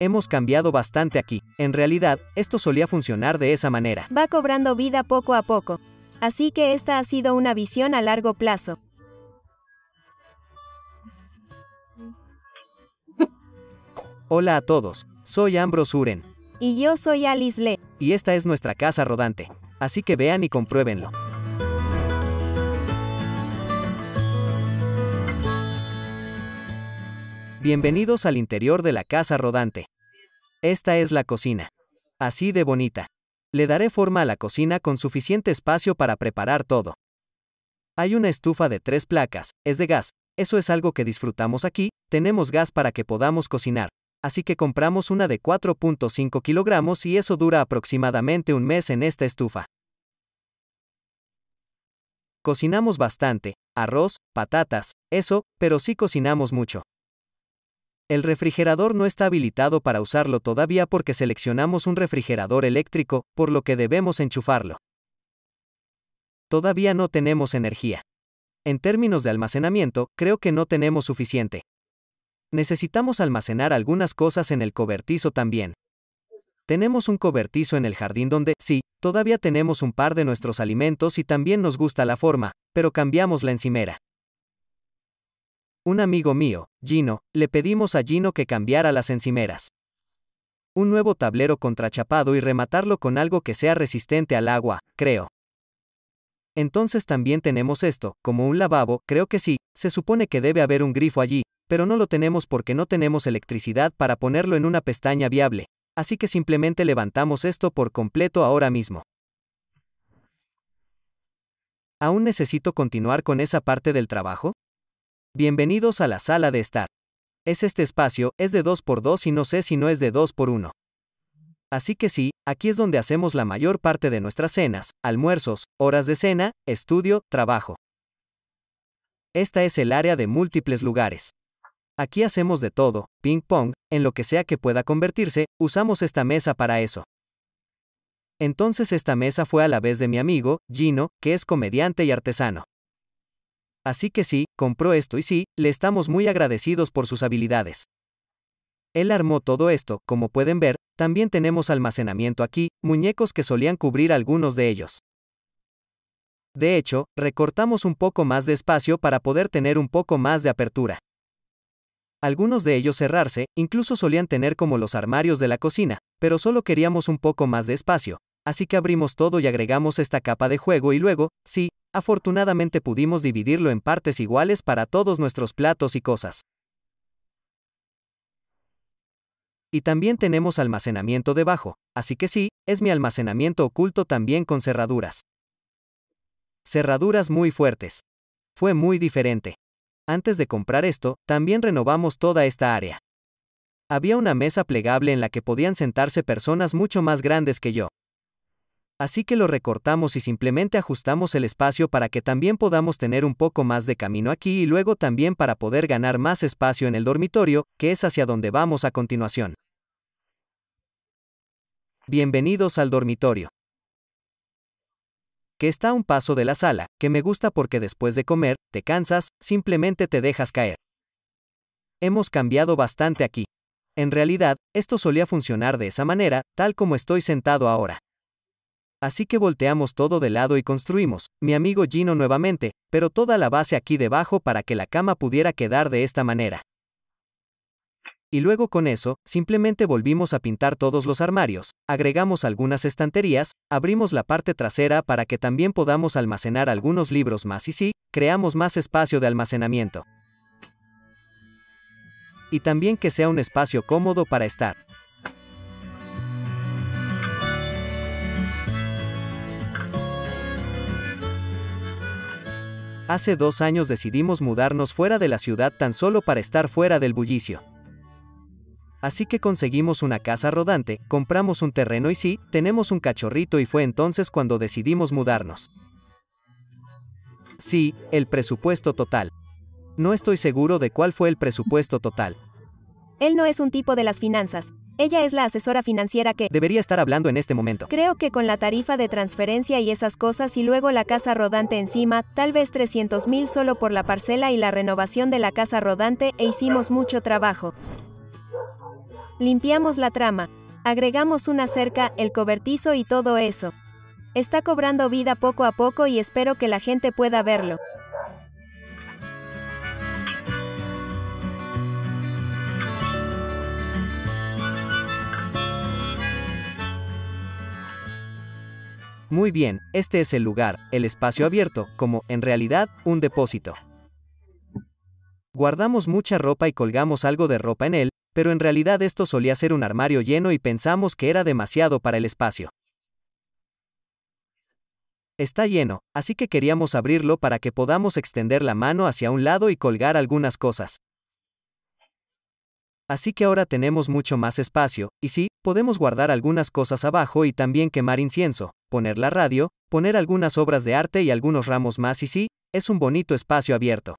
Hemos cambiado bastante aquí. En realidad, esto solía funcionar de esa manera. Va cobrando vida poco a poco. Así que esta ha sido una visión a largo plazo. Hola a todos, soy Ambrosuren. Uren. Y yo soy Alice Le. Y esta es nuestra casa rodante. Así que vean y compruébenlo. Bienvenidos al interior de la casa rodante. Esta es la cocina. Así de bonita. Le daré forma a la cocina con suficiente espacio para preparar todo. Hay una estufa de tres placas, es de gas, eso es algo que disfrutamos aquí, tenemos gas para que podamos cocinar. Así que compramos una de 4.5 kilogramos y eso dura aproximadamente un mes en esta estufa. Cocinamos bastante, arroz, patatas, eso, pero sí cocinamos mucho. El refrigerador no está habilitado para usarlo todavía porque seleccionamos un refrigerador eléctrico, por lo que debemos enchufarlo. Todavía no tenemos energía. En términos de almacenamiento, creo que no tenemos suficiente. Necesitamos almacenar algunas cosas en el cobertizo también. Tenemos un cobertizo en el jardín donde, sí, todavía tenemos un par de nuestros alimentos y también nos gusta la forma, pero cambiamos la encimera. Un amigo mío, Gino, le pedimos a Gino que cambiara las encimeras. Un nuevo tablero contrachapado y rematarlo con algo que sea resistente al agua, creo. Entonces también tenemos esto, como un lavabo, creo que sí, se supone que debe haber un grifo allí, pero no lo tenemos porque no tenemos electricidad para ponerlo en una pestaña viable, así que simplemente levantamos esto por completo ahora mismo. ¿Aún necesito continuar con esa parte del trabajo? Bienvenidos a la sala de estar. Es este espacio, es de 2x2 y no sé si no es de 2x1. Así que sí, aquí es donde hacemos la mayor parte de nuestras cenas, almuerzos, horas de cena, estudio, trabajo. Esta es el área de múltiples lugares. Aquí hacemos de todo, ping pong, en lo que sea que pueda convertirse, usamos esta mesa para eso. Entonces esta mesa fue a la vez de mi amigo, Gino, que es comediante y artesano. Así que sí, compró esto y sí, le estamos muy agradecidos por sus habilidades. Él armó todo esto, como pueden ver, también tenemos almacenamiento aquí, muñecos que solían cubrir algunos de ellos. De hecho, recortamos un poco más de espacio para poder tener un poco más de apertura. Algunos de ellos cerrarse, incluso solían tener como los armarios de la cocina, pero solo queríamos un poco más de espacio, así que abrimos todo y agregamos esta capa de juego y luego, sí, afortunadamente pudimos dividirlo en partes iguales para todos nuestros platos y cosas. Y también tenemos almacenamiento debajo, así que sí, es mi almacenamiento oculto también con cerraduras. Cerraduras muy fuertes. Fue muy diferente. Antes de comprar esto, también renovamos toda esta área. Había una mesa plegable en la que podían sentarse personas mucho más grandes que yo. Así que lo recortamos y simplemente ajustamos el espacio para que también podamos tener un poco más de camino aquí y luego también para poder ganar más espacio en el dormitorio, que es hacia donde vamos a continuación. Bienvenidos al dormitorio. Que está a un paso de la sala, que me gusta porque después de comer, te cansas, simplemente te dejas caer. Hemos cambiado bastante aquí. En realidad, esto solía funcionar de esa manera, tal como estoy sentado ahora. Así que volteamos todo de lado y construimos, mi amigo Gino nuevamente, pero toda la base aquí debajo para que la cama pudiera quedar de esta manera. Y luego con eso, simplemente volvimos a pintar todos los armarios, agregamos algunas estanterías, abrimos la parte trasera para que también podamos almacenar algunos libros más y sí, creamos más espacio de almacenamiento. Y también que sea un espacio cómodo para estar. Hace dos años decidimos mudarnos fuera de la ciudad tan solo para estar fuera del bullicio. Así que conseguimos una casa rodante, compramos un terreno y sí, tenemos un cachorrito y fue entonces cuando decidimos mudarnos. Sí, el presupuesto total. No estoy seguro de cuál fue el presupuesto total. Él no es un tipo de las finanzas. Ella es la asesora financiera que debería estar hablando en este momento. Creo que con la tarifa de transferencia y esas cosas y luego la casa rodante encima, tal vez 300 mil solo por la parcela y la renovación de la casa rodante e hicimos mucho trabajo. Limpiamos la trama, agregamos una cerca, el cobertizo y todo eso. Está cobrando vida poco a poco y espero que la gente pueda verlo. Muy bien, este es el lugar, el espacio abierto, como, en realidad, un depósito. Guardamos mucha ropa y colgamos algo de ropa en él, pero en realidad esto solía ser un armario lleno y pensamos que era demasiado para el espacio. Está lleno, así que queríamos abrirlo para que podamos extender la mano hacia un lado y colgar algunas cosas. Así que ahora tenemos mucho más espacio, y sí, podemos guardar algunas cosas abajo y también quemar incienso, poner la radio, poner algunas obras de arte y algunos ramos más y sí, es un bonito espacio abierto.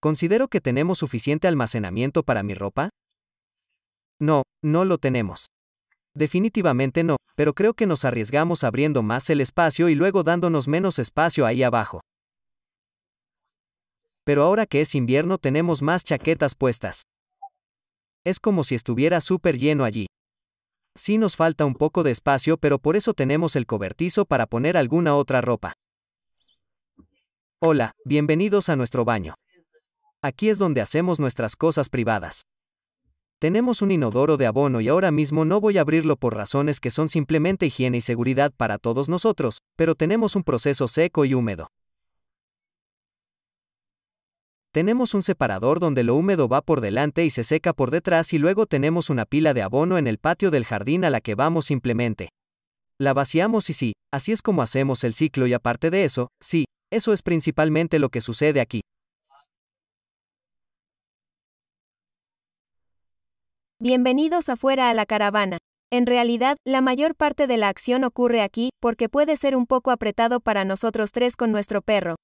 ¿Considero que tenemos suficiente almacenamiento para mi ropa? No, no lo tenemos. Definitivamente no, pero creo que nos arriesgamos abriendo más el espacio y luego dándonos menos espacio ahí abajo pero ahora que es invierno tenemos más chaquetas puestas. Es como si estuviera súper lleno allí. Sí nos falta un poco de espacio, pero por eso tenemos el cobertizo para poner alguna otra ropa. Hola, bienvenidos a nuestro baño. Aquí es donde hacemos nuestras cosas privadas. Tenemos un inodoro de abono y ahora mismo no voy a abrirlo por razones que son simplemente higiene y seguridad para todos nosotros, pero tenemos un proceso seco y húmedo. Tenemos un separador donde lo húmedo va por delante y se seca por detrás y luego tenemos una pila de abono en el patio del jardín a la que vamos simplemente. La vaciamos y sí, así es como hacemos el ciclo y aparte de eso, sí, eso es principalmente lo que sucede aquí. Bienvenidos afuera a la caravana. En realidad, la mayor parte de la acción ocurre aquí, porque puede ser un poco apretado para nosotros tres con nuestro perro,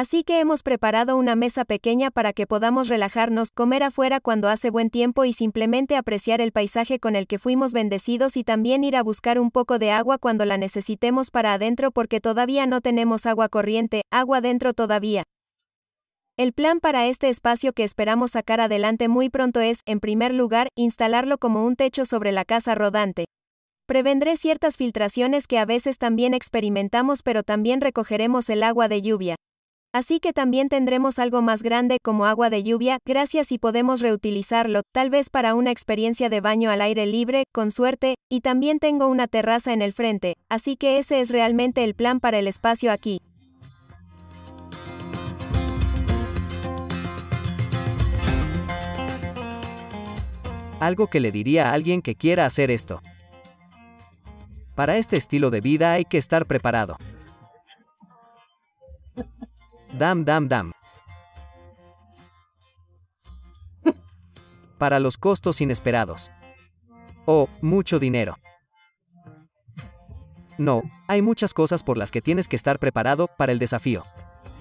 Así que hemos preparado una mesa pequeña para que podamos relajarnos, comer afuera cuando hace buen tiempo y simplemente apreciar el paisaje con el que fuimos bendecidos y también ir a buscar un poco de agua cuando la necesitemos para adentro porque todavía no tenemos agua corriente, agua dentro todavía. El plan para este espacio que esperamos sacar adelante muy pronto es, en primer lugar, instalarlo como un techo sobre la casa rodante. Prevendré ciertas filtraciones que a veces también experimentamos pero también recogeremos el agua de lluvia. Así que también tendremos algo más grande como agua de lluvia, gracias y podemos reutilizarlo, tal vez para una experiencia de baño al aire libre, con suerte, y también tengo una terraza en el frente, así que ese es realmente el plan para el espacio aquí. Algo que le diría a alguien que quiera hacer esto. Para este estilo de vida hay que estar preparado. Dam, dam, dam. Para los costos inesperados. Oh, mucho dinero. No, hay muchas cosas por las que tienes que estar preparado para el desafío.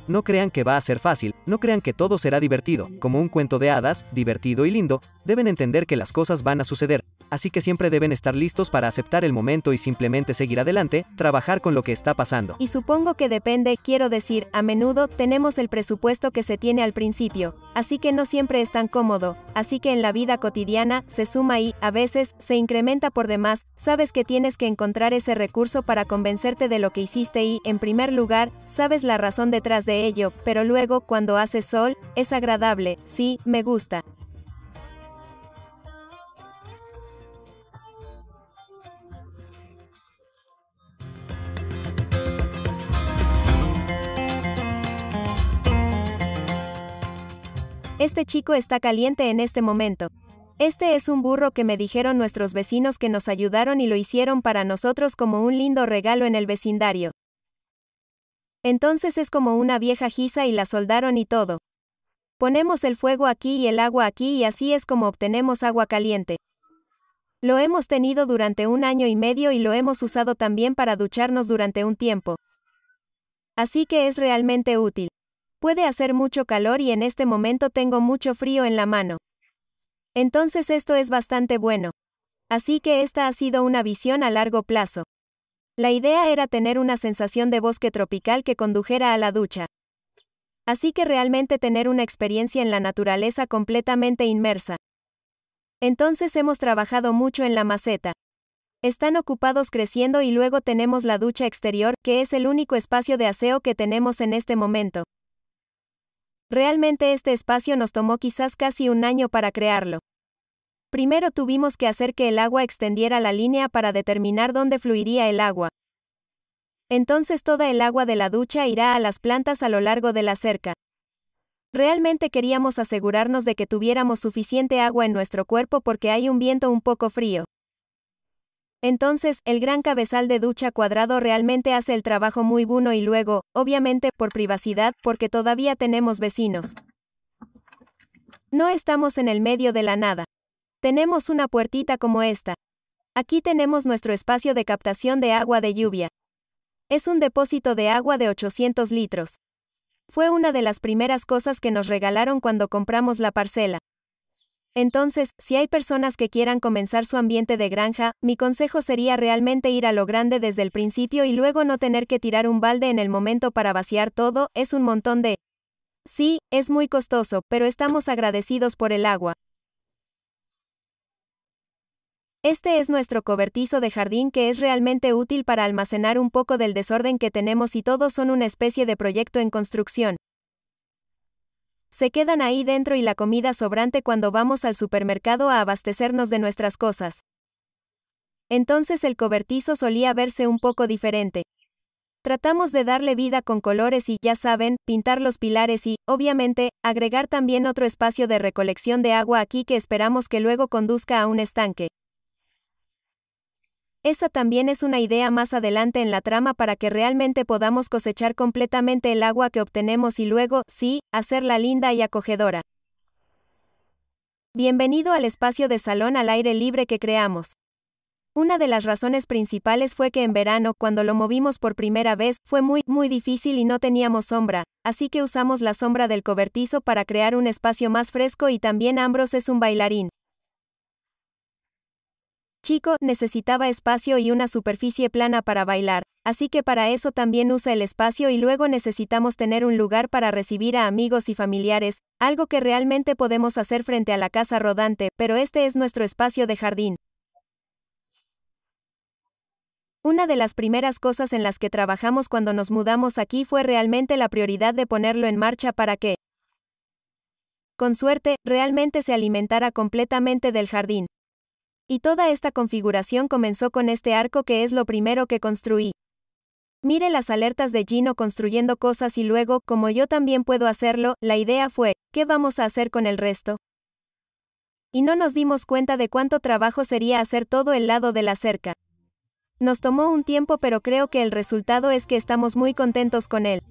No crean que va a ser fácil, no crean que todo será divertido, como un cuento de hadas, divertido y lindo, deben entender que las cosas van a suceder, así que siempre deben estar listos para aceptar el momento y simplemente seguir adelante, trabajar con lo que está pasando. Y supongo que depende, quiero decir, a menudo tenemos el presupuesto que se tiene al principio, así que no siempre es tan cómodo, así que en la vida cotidiana se suma y, a veces, se incrementa por demás, sabes que tienes que encontrar ese recurso para convencerte de lo que hiciste y, en primer lugar, sabes la razón detrás de ello, pero luego, cuando hace sol, es agradable, sí, me gusta. Este chico está caliente en este momento. Este es un burro que me dijeron nuestros vecinos que nos ayudaron y lo hicieron para nosotros como un lindo regalo en el vecindario. Entonces es como una vieja giza y la soldaron y todo. Ponemos el fuego aquí y el agua aquí y así es como obtenemos agua caliente. Lo hemos tenido durante un año y medio y lo hemos usado también para ducharnos durante un tiempo. Así que es realmente útil. Puede hacer mucho calor y en este momento tengo mucho frío en la mano. Entonces esto es bastante bueno. Así que esta ha sido una visión a largo plazo. La idea era tener una sensación de bosque tropical que condujera a la ducha. Así que realmente tener una experiencia en la naturaleza completamente inmersa. Entonces hemos trabajado mucho en la maceta. Están ocupados creciendo y luego tenemos la ducha exterior, que es el único espacio de aseo que tenemos en este momento. Realmente este espacio nos tomó quizás casi un año para crearlo. Primero tuvimos que hacer que el agua extendiera la línea para determinar dónde fluiría el agua. Entonces toda el agua de la ducha irá a las plantas a lo largo de la cerca. Realmente queríamos asegurarnos de que tuviéramos suficiente agua en nuestro cuerpo porque hay un viento un poco frío. Entonces, el gran cabezal de ducha cuadrado realmente hace el trabajo muy bueno y luego, obviamente, por privacidad, porque todavía tenemos vecinos. No estamos en el medio de la nada. Tenemos una puertita como esta. Aquí tenemos nuestro espacio de captación de agua de lluvia. Es un depósito de agua de 800 litros. Fue una de las primeras cosas que nos regalaron cuando compramos la parcela. Entonces, si hay personas que quieran comenzar su ambiente de granja, mi consejo sería realmente ir a lo grande desde el principio y luego no tener que tirar un balde en el momento para vaciar todo, es un montón de... Sí, es muy costoso, pero estamos agradecidos por el agua. Este es nuestro cobertizo de jardín que es realmente útil para almacenar un poco del desorden que tenemos y todos son una especie de proyecto en construcción. Se quedan ahí dentro y la comida sobrante cuando vamos al supermercado a abastecernos de nuestras cosas. Entonces el cobertizo solía verse un poco diferente. Tratamos de darle vida con colores y, ya saben, pintar los pilares y, obviamente, agregar también otro espacio de recolección de agua aquí que esperamos que luego conduzca a un estanque. Esa también es una idea más adelante en la trama para que realmente podamos cosechar completamente el agua que obtenemos y luego, sí, hacerla linda y acogedora. Bienvenido al espacio de salón al aire libre que creamos. Una de las razones principales fue que en verano, cuando lo movimos por primera vez, fue muy, muy difícil y no teníamos sombra, así que usamos la sombra del cobertizo para crear un espacio más fresco y también Ambros es un bailarín. Chico necesitaba espacio y una superficie plana para bailar, así que para eso también usa el espacio y luego necesitamos tener un lugar para recibir a amigos y familiares, algo que realmente podemos hacer frente a la casa rodante, pero este es nuestro espacio de jardín. Una de las primeras cosas en las que trabajamos cuando nos mudamos aquí fue realmente la prioridad de ponerlo en marcha para que, con suerte, realmente se alimentara completamente del jardín, y toda esta configuración comenzó con este arco que es lo primero que construí. Mire las alertas de Gino construyendo cosas y luego, como yo también puedo hacerlo, la idea fue, ¿qué vamos a hacer con el resto? Y no nos dimos cuenta de cuánto trabajo sería hacer todo el lado de la cerca. Nos tomó un tiempo pero creo que el resultado es que estamos muy contentos con él.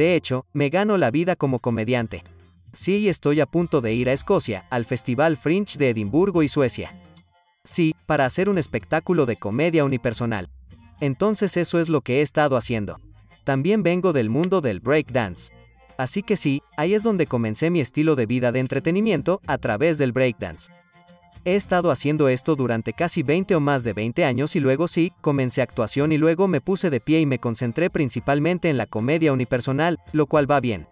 De hecho, me gano la vida como comediante. Sí, estoy a punto de ir a Escocia, al Festival Fringe de Edimburgo y Suecia. Sí, para hacer un espectáculo de comedia unipersonal. Entonces eso es lo que he estado haciendo. También vengo del mundo del breakdance. Así que sí, ahí es donde comencé mi estilo de vida de entretenimiento a través del breakdance. He estado haciendo esto durante casi 20 o más de 20 años y luego sí, comencé actuación y luego me puse de pie y me concentré principalmente en la comedia unipersonal, lo cual va bien.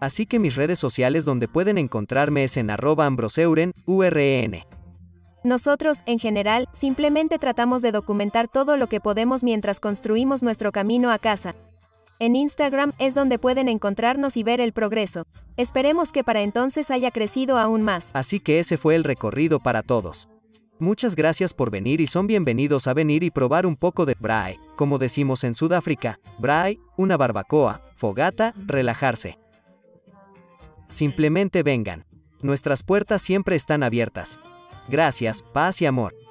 Así que mis redes sociales donde pueden encontrarme es en arroba ambroseuren, urn. E Nosotros, en general, simplemente tratamos de documentar todo lo que podemos mientras construimos nuestro camino a casa, en Instagram es donde pueden encontrarnos y ver el progreso. Esperemos que para entonces haya crecido aún más. Así que ese fue el recorrido para todos. Muchas gracias por venir y son bienvenidos a venir y probar un poco de braai, como decimos en Sudáfrica, braai, una barbacoa, fogata, relajarse. Simplemente vengan. Nuestras puertas siempre están abiertas. Gracias, paz y amor.